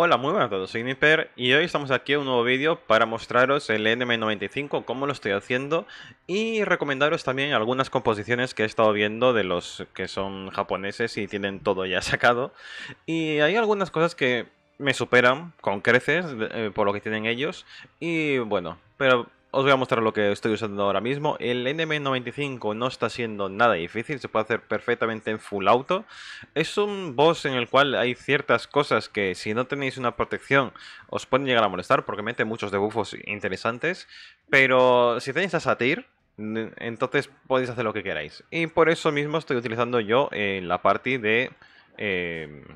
Hola, muy buenas a todos, soy Nipper y hoy estamos aquí en un nuevo vídeo para mostraros el NM95, cómo lo estoy haciendo y recomendaros también algunas composiciones que he estado viendo de los que son japoneses y tienen todo ya sacado. Y hay algunas cosas que me superan con creces eh, por lo que tienen ellos y bueno, pero os voy a mostrar lo que estoy usando ahora mismo. El NM95 no está siendo nada difícil, se puede hacer perfectamente en full auto. Es un boss en el cual hay ciertas cosas que si no tenéis una protección os pueden llegar a molestar porque mete muchos debufos interesantes. Pero si tenéis a Satir, entonces podéis hacer lo que queráis. Y por eso mismo estoy utilizando yo en eh, la party de, eh,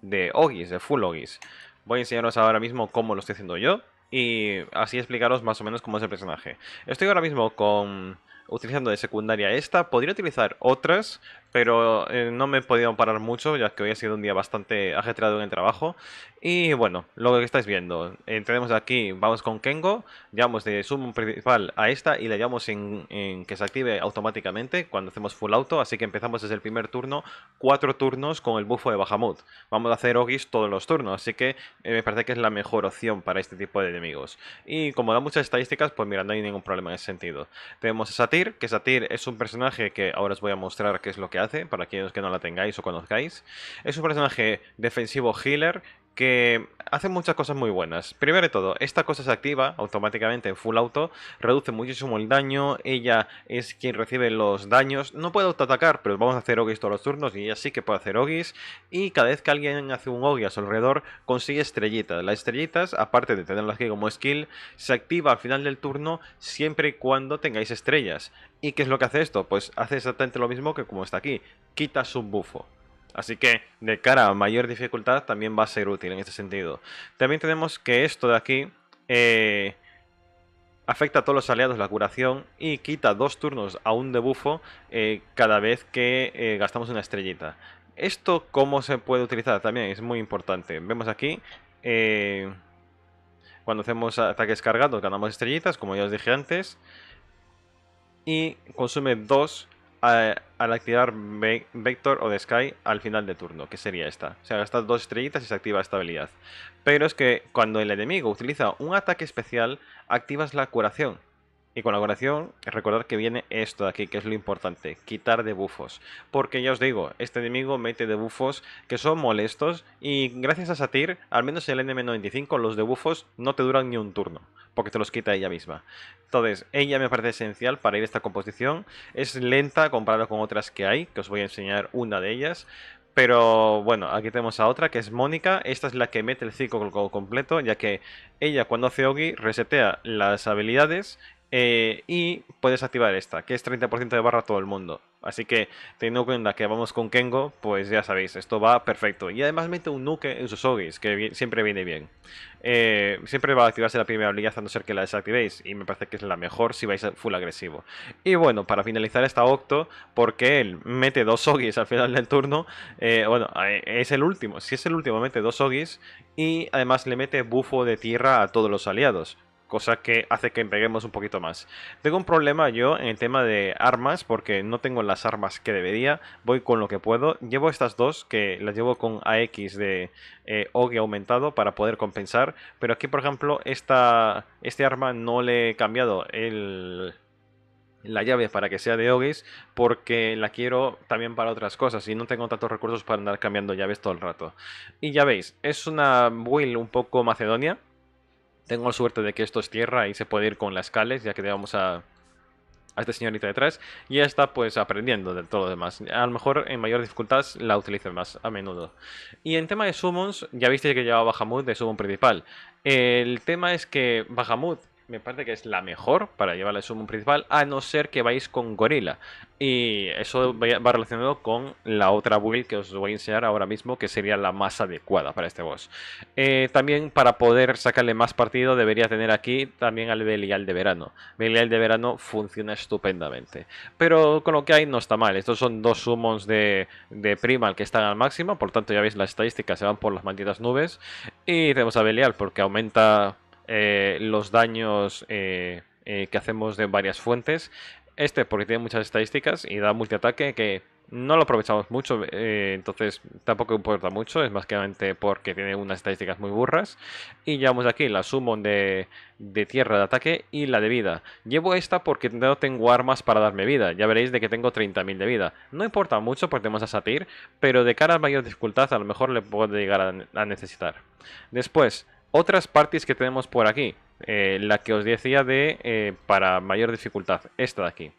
de Ogis, de full Ogis. Voy a enseñaros ahora mismo cómo lo estoy haciendo yo y así explicaros más o menos cómo es el personaje. Estoy ahora mismo con utilizando de secundaria esta. Podría utilizar otras, pero eh, no me he podido parar mucho, ya que hoy ha sido un día bastante ajetreado en el trabajo. Y bueno, lo que estáis viendo, tenemos aquí, vamos con Kengo, llamamos de summon principal a esta y le llamamos en, que se active automáticamente cuando hacemos full auto, así que empezamos desde el primer turno, cuatro turnos con el bufo de Bahamut. Vamos a hacer Ogis todos los turnos, así que eh, me parece que es la mejor opción para este tipo de enemigos. Y como da muchas estadísticas, pues mira, no hay ningún problema en ese sentido. Tenemos esa que Satir es un personaje que ahora os voy a mostrar qué es lo que hace, para aquellos que no la tengáis o conozcáis. Es un personaje defensivo healer que hace muchas cosas muy buenas. Primero de todo, esta cosa se activa automáticamente en full auto, reduce muchísimo el daño, ella es quien recibe los daños, no puede autoatacar, pero vamos a hacer ogis todos los turnos y ella sí que puede hacer ogis, y cada vez que alguien hace un ogis a su alrededor, consigue estrellitas. Las estrellitas, aparte de tenerlas aquí como skill, se activa al final del turno siempre y cuando tengáis estrellas. ¿Y qué es lo que hace esto? Pues hace exactamente lo mismo que como está aquí, quita su bufo. Así que de cara a mayor dificultad también va a ser útil en este sentido. También tenemos que esto de aquí eh, afecta a todos los aliados la curación y quita dos turnos a un debufo eh, cada vez que eh, gastamos una estrellita. Esto cómo se puede utilizar también es muy importante. Vemos aquí cuando hacemos ataques cargados ganamos estrellitas como ya os dije antes y consume dos al activar Vector o The Sky al final de turno, que sería esta. O sea, gastas dos estrellitas y se activa esta habilidad. Pero es que cuando el enemigo utiliza un ataque especial, activas la curación. Y con la oración, recordad que viene esto de aquí, que es lo importante, quitar debufos Porque ya os digo, este enemigo mete debufos que son molestos y gracias a Satyr, al menos en el NM95, los debufos no te duran ni un turno, porque te los quita ella misma. Entonces, ella me parece esencial para ir a esta composición. Es lenta comparada con otras que hay, que os voy a enseñar una de ellas, pero bueno, aquí tenemos a otra que es Mónica. Esta es la que mete el ciclo completo, ya que ella cuando hace Ogi resetea las habilidades eh, y puedes activar esta, que es 30% de barra a todo el mundo. Así que teniendo en cuenta que vamos con Kengo, pues ya sabéis, esto va perfecto. Y además mete un nuke en sus ogis, que siempre viene bien. Eh, siempre va a activarse la primera habilidad a no ser que la desactivéis, y me parece que es la mejor si vais full agresivo. Y bueno, para finalizar esta Octo, porque él mete dos ogis al final del turno, eh, bueno, es el último, si es el último mete dos ogis, y además le mete bufo de tierra a todos los aliados cosa que hace que empeguemos un poquito más. Tengo un problema yo en el tema de armas, porque no tengo las armas que debería, voy con lo que puedo. Llevo estas dos, que las llevo con AX de eh, aumentado para poder compensar, pero aquí por ejemplo esta, este arma no le he cambiado el, la llave para que sea de Ogis porque la quiero también para otras cosas y no tengo tantos recursos para andar cambiando llaves todo el rato. Y ya veis, es una build un poco macedonia, tengo la suerte de que esto es tierra y se puede ir con las cales, ya que llevamos a, a esta señorita detrás. Y ya está pues aprendiendo de todo lo demás. A lo mejor en mayor dificultad la utilice más a menudo. Y en tema de summons, ya viste que llevaba Bahamut de summon principal. El tema es que Bahamut me parece que es la mejor para llevarle el summon principal, a no ser que vais con gorila. Y eso va relacionado con la otra build que os voy a enseñar ahora mismo, que sería la más adecuada para este boss. Eh, también para poder sacarle más partido debería tener aquí también al Belial de verano. Belial de verano funciona estupendamente. Pero con lo que hay no está mal. Estos son dos summons de, de primal que están al máximo, por tanto ya veis las estadísticas se van por las malditas nubes. Y tenemos a Belial porque aumenta eh, los daños eh, eh, que hacemos de varias fuentes. Este porque tiene muchas estadísticas y da multiataque que no lo aprovechamos mucho, entonces tampoco importa mucho, es más que porque tiene unas estadísticas muy burras. Y llevamos aquí la summon de, tierra de ataque y la de vida. Llevo esta porque no tengo armas para darme vida. Ya veréis de que tengo 30.000 de vida. No importa mucho porque tenemos a Satir, pero de cara a mayor dificultad a lo mejor le puedo llegar a necesitar. Después, otras parties que tenemos por aquí. Eh, la que os decía de eh, para mayor dificultad. Esta de aquí.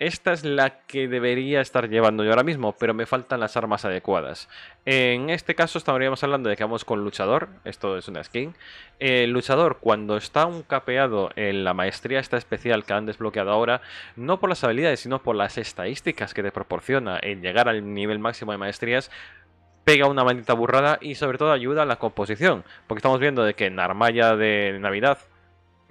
Esta es la que debería estar llevando yo ahora mismo, pero me faltan las armas adecuadas. En este caso estaríamos hablando de que vamos con luchador, esto es una skin. El eh, luchador, cuando está un capeado en la maestría esta especial que han desbloqueado ahora, no por las habilidades, sino por las estadísticas que te proporciona en llegar al nivel máximo de maestrías, pega una maldita burrada y sobre todo ayuda a la composición. Porque estamos viendo de que Narmaya de Navidad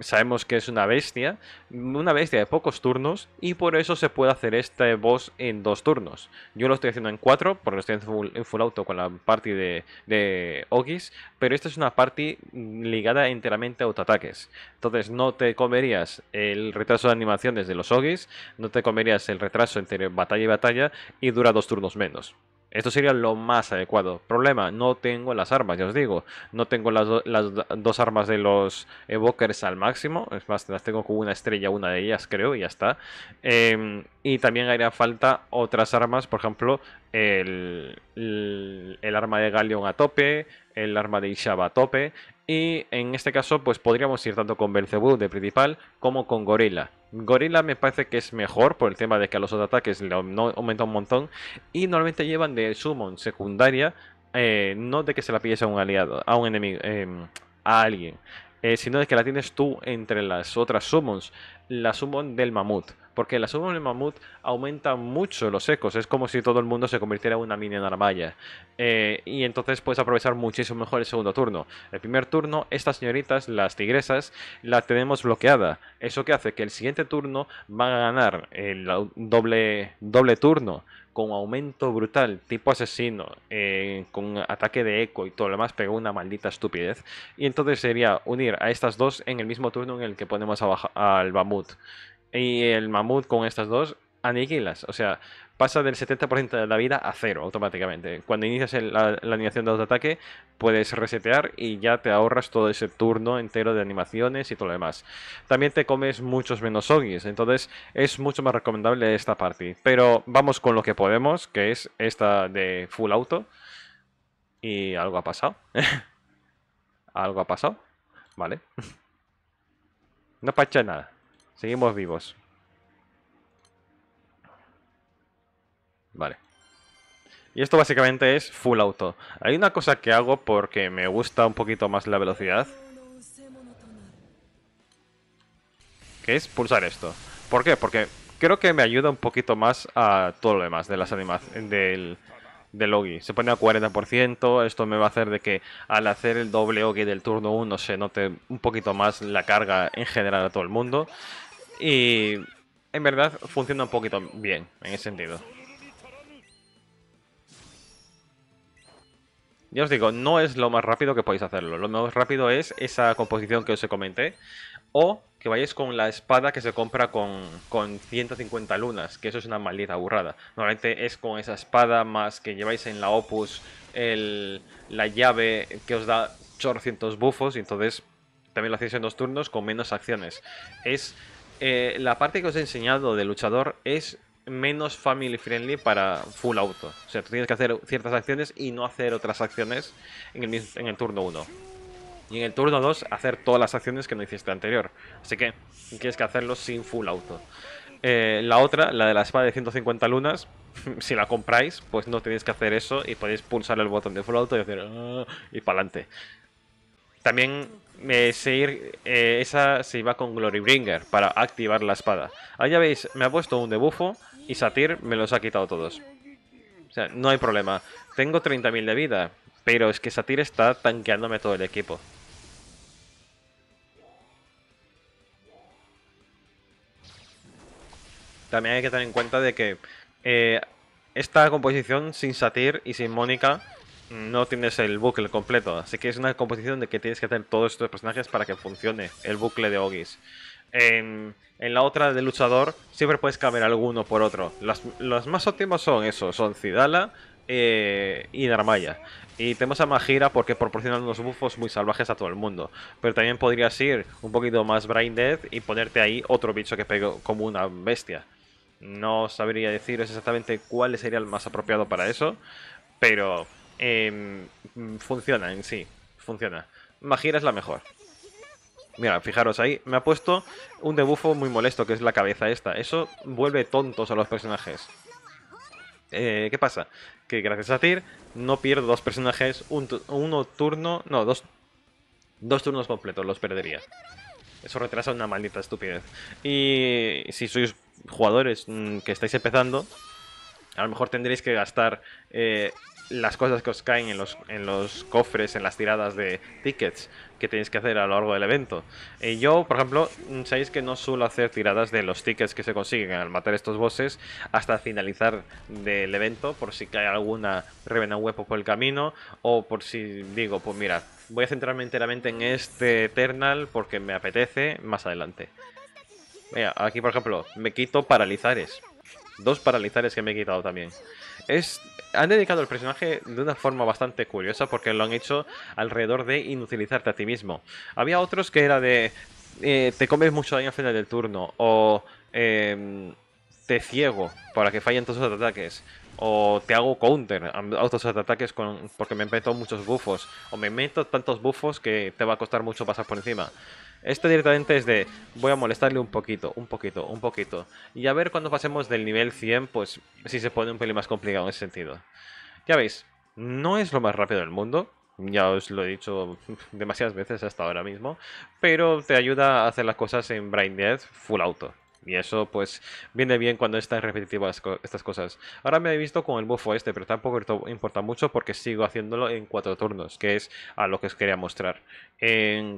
sabemos que es una bestia, una bestia de pocos turnos y por eso se puede hacer este boss en dos turnos. Yo lo estoy haciendo en cuatro porque estoy en full, auto con la party de, de Ogis, pero esta es una party ligada enteramente a autoataques. Entonces no te comerías el retraso de animaciones de los Ogis, no te comerías el retraso entre batalla y batalla y dura dos turnos menos. Esto sería lo más adecuado. Problema, no tengo las armas, ya os digo. No tengo las, dos armas de los evokers al máximo. Es más, las tengo con una estrella, una de ellas creo, y ya está. Em, y también haría falta otras armas, por ejemplo, el, arma de Galion a tope, el arma de Ishaba a tope. Y en este caso, pues podríamos ir tanto con Belzebú de principal como con Gorila. Gorilla me parece que es mejor por el tema de que a los otros ataques le aumenta un montón. Y normalmente llevan de summon secundaria, eh, no de que se la pilles a un aliado, a un enemigo, em, a alguien, eh, sino de que la tienes tú entre las otras summons, la summon del mamut. Porque la summon del mamut aumenta mucho los ecos, es como si todo el mundo se convirtiera en una mini la Eh, y entonces puedes aprovechar muchísimo mejor el segundo turno. El primer turno, estas señoritas, las tigresas, la tenemos bloqueada. Eso que hace que el siguiente turno van a ganar el doble, doble turno con aumento brutal, tipo asesino, eh, con ataque de eco y todo lo demás, pegó una maldita estupidez. Y entonces sería unir a estas dos en el mismo turno en el que ponemos al mamut. Y el mamut con estas dos aniquilas. O sea, pasa del 70% de la vida a cero automáticamente. Cuando inicias la, animación de autoataque, puedes resetear y ya te ahorras todo ese turno entero de animaciones y todo lo demás. También te comes muchos menos ogis, entonces es mucho más recomendable esta parte. Pero vamos con lo que podemos, que es esta de full auto. Y algo ha pasado. algo ha pasado. Vale. no pasa nada. Seguimos vivos. Vale. Y esto básicamente es full auto. Hay una cosa que hago porque me gusta un poquito más la velocidad. Que es pulsar esto. ¿Por qué? Porque creo que me ayuda un poquito más a todo lo demás de las animaciones del, del Se pone a 40%, esto me va a hacer de que al hacer el doble Ogi del turno 1 se note un poquito más la carga en general a todo el mundo. Y en verdad funciona un poquito bien en ese sentido. Ya os digo, no es lo más rápido que podéis hacerlo. Lo más rápido es esa composición que os comenté. O que vayáis con la espada que se compra con, 150 lunas, que eso es una maldita burrada. Normalmente es con esa espada más que lleváis en la opus la llave que os da 800 bufos y entonces también lo hacéis en dos turnos con menos acciones. Es eh, la parte que os he enseñado de luchador es menos family friendly para full auto. O sea, tú tienes que hacer ciertas acciones y no hacer otras acciones en el, turno 1. Y en el turno 2 hacer todas las acciones que no hiciste anterior. Así que tienes que hacerlo sin full auto. Eh, la otra, la de la espada de 150 lunas, si la compráis, pues no tenéis que hacer eso y podéis pulsar el botón de full auto y hacer... Ah", y para adelante. También se, eh, esa se iba con Glorybringer para activar la espada. Ahí ya veis, me ha puesto un debufo y Satir me los ha quitado todos. O sea, no hay problema. Tengo 30.000 de vida, pero es que Satir está tanqueándome todo el equipo. También hay que tener en cuenta de que eh, esta composición sin Satir y sin Mónica no tienes el bucle completo. Así que es una composición de que tienes que hacer todos estos personajes para que funcione el bucle de Ogis. En, la otra de luchador siempre puedes cambiar alguno por otro. los más óptimos son eso, son Cidala eh, y Narmaya. Y tenemos a Magira porque proporciona unos bufos muy salvajes a todo el mundo. Pero también podrías ir un poquito más Brain Dead y ponerte ahí otro bicho que pegue como una bestia. No sabría deciros exactamente cuál sería el más apropiado para eso, pero Em, funciona en sí, funciona. Magira es la mejor. Mira, fijaros ahí, me ha puesto un debufo muy molesto, que es la cabeza esta. Eso vuelve tontos a los personajes. Eh, ¿Qué pasa? Que gracias a Tyr no pierdo dos personajes, un uno turno, no, dos, dos turnos completos los perdería. Eso retrasa una maldita estupidez. Y si sois jugadores mm, que estáis empezando, a lo mejor tendréis que gastar eh, las cosas que os caen en los, cofres, en las tiradas de tickets que tenéis que hacer a lo largo del evento. y eh, yo, por ejemplo, mm, sabéis que no suelo hacer tiradas de los tickets que se consiguen al matar estos bosses hasta finalizar del evento, por si cae alguna revena huevo por el camino, o por si digo, pues mira, voy a centrarme enteramente en este Eternal porque me apetece más adelante. Mira, aquí por ejemplo, me quito paralizares. Dos paralizares que me he quitado también han dedicado el personaje de una forma bastante curiosa porque lo han hecho alrededor de inutilizarte a ti mismo. Había otros que era de eh, te comes mucho daño al final del turno o em, te ciego para que fallen todos los ataques o te hago counter a otros ataques con, porque me meto muchos bufos o me meto tantos bufos que te va a costar mucho pasar por encima. Esto directamente es de, voy a molestarle un poquito, un poquito, un poquito. Y a ver cuando pasemos del nivel 100, pues si se pone un pelín más complicado en ese sentido. Ya veis, no es lo más rápido del mundo. Ya os lo he dicho demasiadas veces hasta ahora mismo. Pero te ayuda a hacer las cosas en Brain full auto. Y eso pues viene bien cuando están repetitivas estas cosas. Ahora me he visto con el buffo este, pero tampoco importa mucho porque sigo haciéndolo en cuatro turnos, que es a lo que os quería mostrar.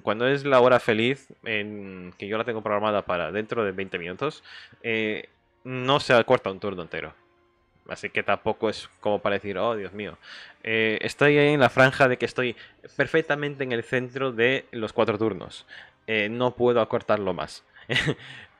cuando es la hora feliz, en, que yo la tengo programada para dentro de 20 minutos, eh, no se acorta un turno entero. Así que tampoco es como para decir, oh Dios mío. Eh, estoy ahí en la franja de que estoy perfectamente en el centro de los cuatro turnos. Eh, no puedo acortarlo más.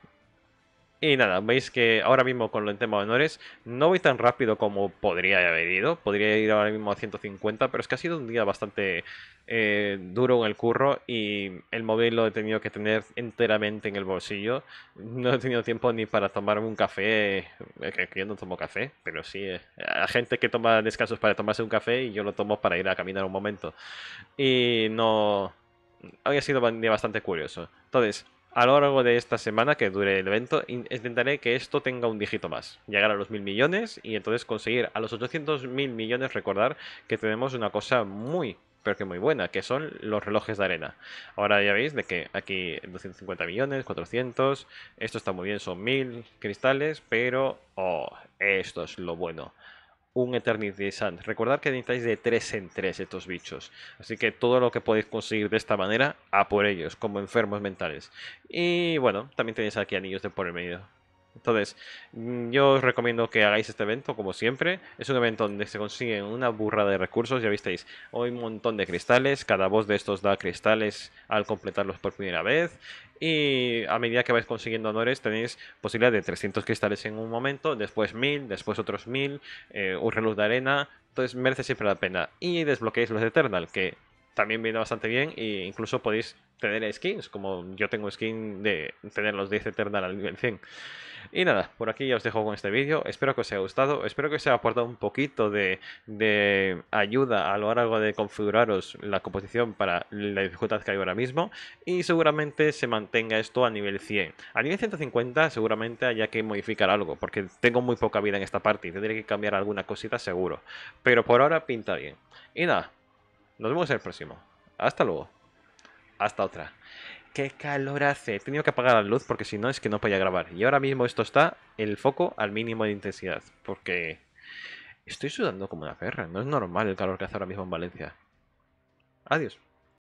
Y nada, veis que ahora mismo con lo en tema de honores no voy tan rápido como podría haber ido. Podría ir ahora mismo a 150, pero es que ha sido un día bastante eh, duro en el curro y el móvil lo he tenido que tener enteramente en el bolsillo. No he tenido tiempo ni para tomarme un café, eh, que, que yo no tomo café, pero sí, eh, hay gente que toma descansos para tomarse un café y yo lo tomo para ir a caminar un momento. Y no... había sido bastante curioso. Entonces a lo largo de esta semana que dure el evento, intentaré que esto tenga un dígito más, llegar a los mil millones y entonces conseguir a los 800 mil millones recordar que tenemos una cosa muy pero que muy buena, que son los relojes de arena. Ahora ya veis de que aquí 250 millones, 400, esto está muy bien, son mil cristales, pero oh, esto es lo bueno un Eternity Sand. Recordad que necesitáis de 3 en 3 estos bichos. Así que todo lo que podéis conseguir de esta manera, a por ellos, como enfermos mentales. Y bueno, también tenéis aquí anillos de por el medio. Entonces, mm, yo os recomiendo que hagáis este evento, como siempre. Es un evento donde se consiguen una burrada de recursos, ya visteis. Hoy un montón de cristales, cada voz de estos da cristales al completarlos por primera vez. Y a medida que vais consiguiendo honores tenéis posibilidad de 300 cristales en un momento, después 1000, después otros 1000, eh, un reluz de arena. Entonces merece siempre la pena. Y desbloqueáis los Eternal, que también viene bastante bien e incluso podéis tener skins, como yo tengo skin de tener los 10 Eternal al nivel 100. Y nada, por aquí ya os dejo con este vídeo. Espero que os haya gustado. Espero que os haya aportado un poquito de, ayuda a lo largo de configuraros la composición para la dificultad que hay ahora mismo. Y seguramente se mantenga esto a nivel 100. A nivel 150 seguramente haya que modificar algo. Porque tengo muy poca vida en esta parte y tendré que cambiar alguna cosita seguro. Pero por ahora pinta bien. Y nada, nos vemos en el próximo. Hasta luego. Hasta otra qué calor hace. He tenido que apagar la luz porque si no es que no podía grabar. Y ahora mismo esto está el foco al mínimo de intensidad. Porque estoy sudando como una perra. No es normal el calor que hace ahora mismo en Valencia. Adiós.